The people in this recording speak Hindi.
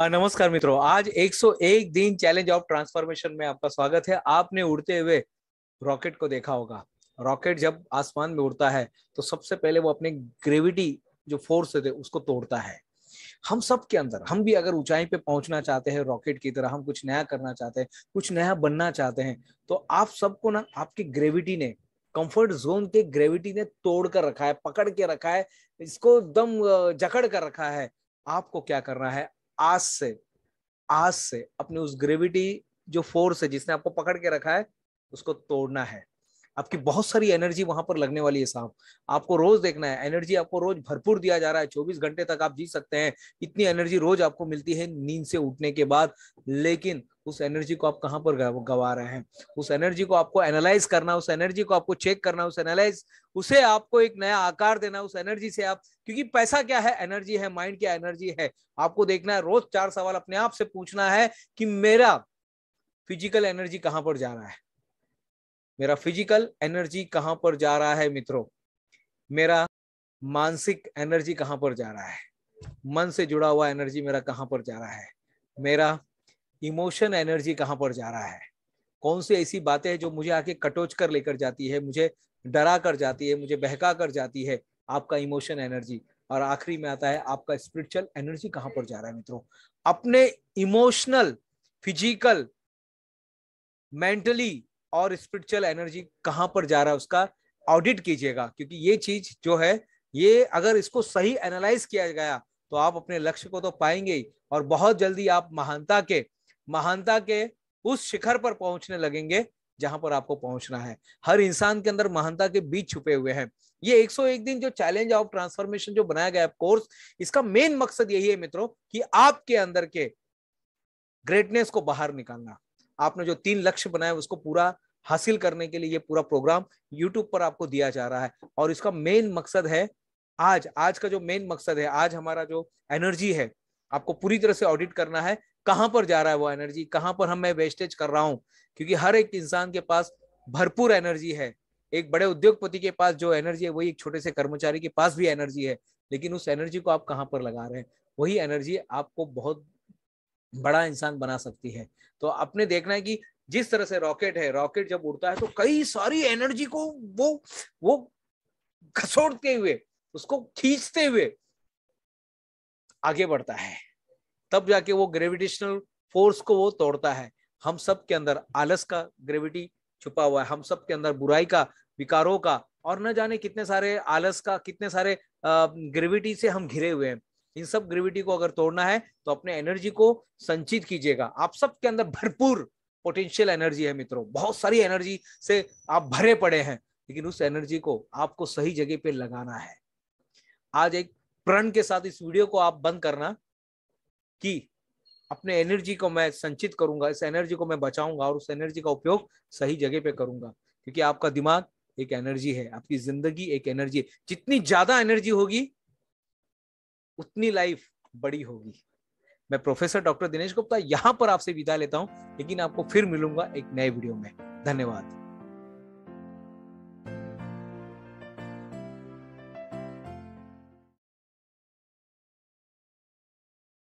नमस्कार मित्रों आज 101 दिन चैलेंज ऑफ ट्रांसफॉर्मेशन में आपका स्वागत है आपने उड़ते हुए रॉकेट को देखा होगा रॉकेट जब आसमान में उड़ता है तो सबसे पहले वो अपने ग्रेविटी जो फोर्स होते उसको तोड़ता है हम सब के अंदर हम भी अगर ऊंचाई पे पहुंचना चाहते हैं रॉकेट की तरह हम कुछ नया करना चाहते हैं कुछ नया बनना चाहते हैं तो आप सबको ना आपकी ग्रेविटी ने कंफर्ट जोन के ग्रेविटी ने तोड़ कर रखा है पकड़ के रखा है इसको एकदम जकड़ कर रखा है आपको क्या करना है आज से आज से अपने उस ग्रेविटी जो फोर्स है जिसने आपको पकड़ के रखा है उसको तोड़ना है आपकी बहुत सारी एनर्जी वहां पर लगने वाली है साहब आपको रोज देखना है एनर्जी आपको रोज भरपूर दिया जा रहा है चौबीस घंटे तक आप जी सकते हैं इतनी एनर्जी रोज आपको मिलती है नींद से उठने के बाद लेकिन उस एनर्जी को आप कहां पर गवा रहे हैं उस एनर्जी को आपको एनालाइज करना उस एनर्जी को आपको चेक करना उस एनालाइज उसे आपको एक नया आकार देना उस एनर्जी से आप क्योंकि पैसा क्या है एनर्जी है माइंड क्या एनर्जी है आपको देखना है रोज चार सवाल अपने आप से पूछना है कि मेरा फिजिकल एनर्जी कहां पर जा रहा है मेरा फिजिकल एनर्जी कहां पर जा रहा है मित्रों मेरा मानसिक एनर्जी कहां पर जा रहा है मन से जुड़ा हुआ एनर्जी मेरा कहां पर जा रहा है मेरा इमोशन एनर्जी कहाँ पर जा रहा है कौन सी ऐसी बातें हैं जो मुझे आके कटोच कर लेकर जाती है मुझे डरा कर जाती है मुझे बहका कर जाती है आपका इमोशन एनर्जी और आखिरी में आता है आपका स्पिरिचुअल एनर्जी कहाँ पर जा रहा है मित्रों अपने इमोशनल फिजिकल मेंटली और स्पिरिचुअल एनर्जी कहाँ पर जा रहा है उसका ऑडिट कीजिएगा क्योंकि ये चीज जो है ये अगर इसको सही एनालाइज किया गया तो आप अपने लक्ष्य को तो पाएंगे ही और बहुत जल्दी आप महानता के महानता के उस शिखर पर पहुंचने लगेंगे जहां पर आपको पहुंचना है हर इंसान के अंदर महानता के बीच छुपे हुए हैं ये 101 दिन जो चैलेंज ऑफ ट्रांसफॉर्मेशन जो बनाया गया कोर्स इसका मेन मकसद यही है मित्रों कि आपके अंदर के ग्रेटनेस को बाहर निकालना आपने जो तीन लक्ष्य बनाए उसको पूरा हासिल करने के लिए ये पूरा प्रोग्राम यूट्यूब पर आपको दिया जा रहा है और इसका मेन मकसद है आज आज का जो मेन मकसद है आज हमारा जो एनर्जी है आपको पूरी तरह से ऑडिट करना है कहाँ पर जा रहा है वो एनर्जी कहाँ पर हम मैं वेस्टेज कर रहा हूँ क्योंकि हर एक इंसान के पास भरपूर एनर्जी है एक बड़े उद्योगपति के पास जो एनर्जी है वही एक छोटे से कर्मचारी के पास भी एनर्जी है लेकिन उस एनर्जी को आप कहाँ पर लगा रहे हैं वही एनर्जी आपको बहुत बड़ा इंसान बना सकती है तो आपने देखना है कि जिस तरह से रॉकेट है रॉकेट जब उड़ता है तो कई सारी एनर्जी को वो वो घसोड़ते हुए उसको खींचते हुए आगे बढ़ता है तब जाके वो ग्रेविटेशनल फोर्स को वो तोड़ता है हम सब के अंदर आलस का ग्रेविटी छुपा हुआ है हम सब के अंदर बुराई का विकारों का और न जाने कितने सारे आलस का कितने सारे ग्रेविटी से हम घिरे हुए हैं इन सब ग्रेविटी को अगर तोड़ना है तो अपने एनर्जी को संचित कीजिएगा आप सब के अंदर भरपूर पोटेंशियल एनर्जी है मित्रों बहुत सारी एनर्जी से आप भरे पड़े हैं लेकिन उस एनर्जी को आपको सही जगह पे लगाना है आज एक प्रण के साथ इस वीडियो को आप बंद करना कि अपने एनर्जी को मैं संचित करूंगा इस एनर्जी को मैं बचाऊंगा और उस एनर्जी का उपयोग सही जगह पे करूंगा क्योंकि आपका दिमाग एक एनर्जी है आपकी जिंदगी एक एनर्जी है जितनी ज्यादा एनर्जी होगी उतनी लाइफ बड़ी होगी मैं प्रोफेसर डॉक्टर दिनेश गुप्ता यहाँ पर आपसे विदा लेता हूँ लेकिन आपको फिर मिलूंगा एक नए वीडियो में धन्यवाद